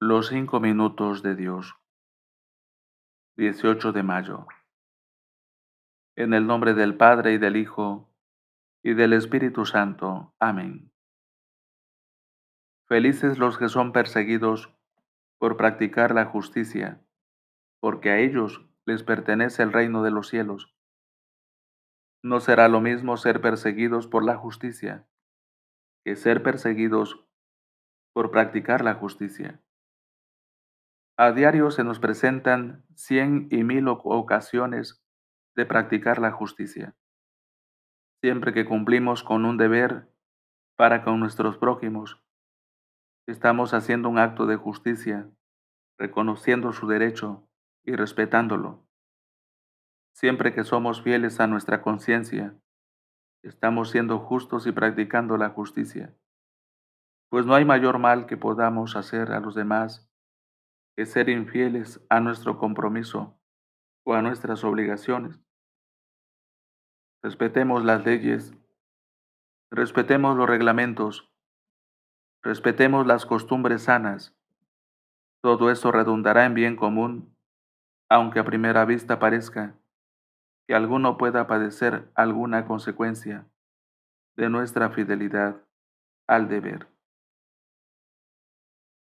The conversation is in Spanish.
Los cinco minutos de Dios. 18 de mayo. En el nombre del Padre y del Hijo y del Espíritu Santo. Amén. Felices los que son perseguidos por practicar la justicia, porque a ellos les pertenece el reino de los cielos. No será lo mismo ser perseguidos por la justicia que ser perseguidos por practicar la justicia a diario se nos presentan cien y mil ocasiones de practicar la justicia. Siempre que cumplimos con un deber para con nuestros prójimos, estamos haciendo un acto de justicia, reconociendo su derecho y respetándolo. Siempre que somos fieles a nuestra conciencia, estamos siendo justos y practicando la justicia, pues no hay mayor mal que podamos hacer a los demás que ser infieles a nuestro compromiso o a nuestras obligaciones. Respetemos las leyes, respetemos los reglamentos, respetemos las costumbres sanas. Todo esto redundará en bien común, aunque a primera vista parezca que alguno pueda padecer alguna consecuencia de nuestra fidelidad al deber.